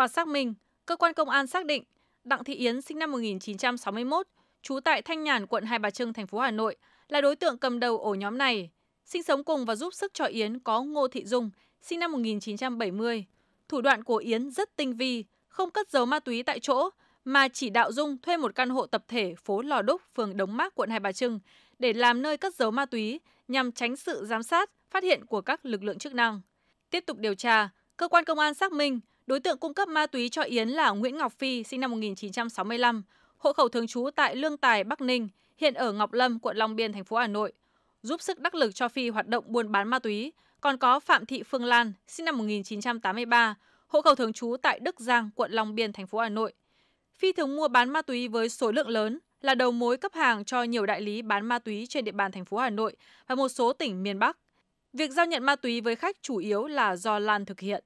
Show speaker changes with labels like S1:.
S1: Qua xác minh, cơ quan công an xác định Đặng Thị Yến sinh năm 1961, trú tại Thanh Nhàn, quận Hai Bà Trưng, thành phố Hà Nội, là đối tượng cầm đầu ổ nhóm này. Sinh sống cùng và giúp sức cho Yến có Ngô Thị Dung, sinh năm 1970. Thủ đoạn của Yến rất tinh vi, không cất giấu ma túy tại chỗ, mà chỉ đạo Dung thuê một căn hộ tập thể phố Lò Đúc, phường Đống Mác, quận Hai Bà Trưng để làm nơi cất giấu ma túy nhằm tránh sự giám sát, phát hiện của các lực lượng chức năng. Tiếp tục điều tra, cơ quan công an xác minh Đối tượng cung cấp ma túy cho Yến là Nguyễn Ngọc Phi, sinh năm 1965, hộ khẩu thường trú tại Lương Tài, Bắc Ninh, hiện ở Ngọc Lâm, quận Long Biên, thành phố Hà Nội, giúp sức đắc lực cho Phi hoạt động buôn bán ma túy. Còn có Phạm Thị Phương Lan, sinh năm 1983, hộ khẩu thường trú tại Đức Giang, quận Long Biên, thành phố Hà Nội. Phi thường mua bán ma túy với số lượng lớn, là đầu mối cấp hàng cho nhiều đại lý bán ma túy trên địa bàn thành phố Hà Nội và một số tỉnh miền Bắc. Việc giao nhận ma túy với khách chủ yếu là do Lan thực hiện.